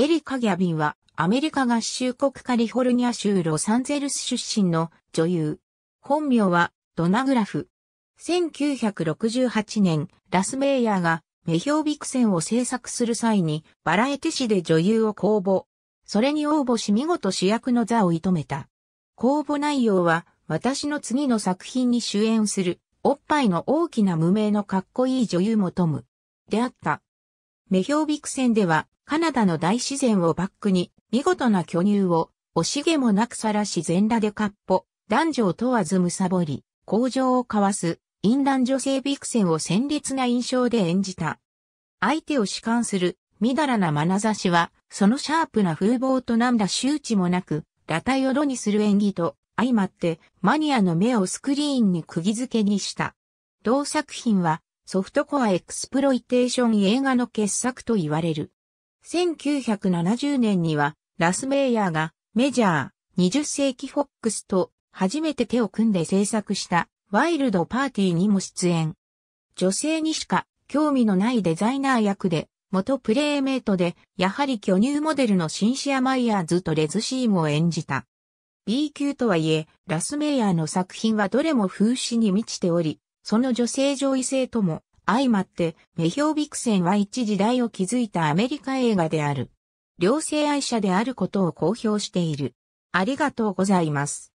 エリカ・ギャビンは、アメリカ合衆国カリフォルニア州ロサンゼルス出身の女優。本名は、ドナグラフ。1968年、ラスメイヤーが、メヒョービクセンを制作する際に、バラエティ誌で女優を公募。それに応募し見事主役の座を射止めた。公募内容は、私の次の作品に主演する、おっぱいの大きな無名のかっこいい女優もトむ。であった。メヒョービク戦では、カナダの大自然をバックに、見事な巨乳を、惜しげもなくさらし全裸でかっぽ、男女を問わずむさぼり、工場を交わす、淫乱女性ビクセンを鮮烈な印象で演じた。相手を主観する、みだらな眼差しは、そのシャープな風貌となんだ周知もなく、裸体を炉にする演技と、相まって、マニアの目をスクリーンに釘付けにした。同作品は、ソフトコアエクスプロイテーション映画の傑作と言われる。1970年にはラスメイヤーがメジャー20世紀フォックスと初めて手を組んで制作したワイルドパーティーにも出演。女性にしか興味のないデザイナー役で元プレイメイトでやはり巨乳モデルのシンシア・マイヤーズとレズシームを演じた。B 級とはいえ、ラスメイヤーの作品はどれも風刺に満ちており、その女性上位性とも相まって、メヒョービクセンは一時代を築いたアメリカ映画である。両性愛者であることを公表している。ありがとうございます。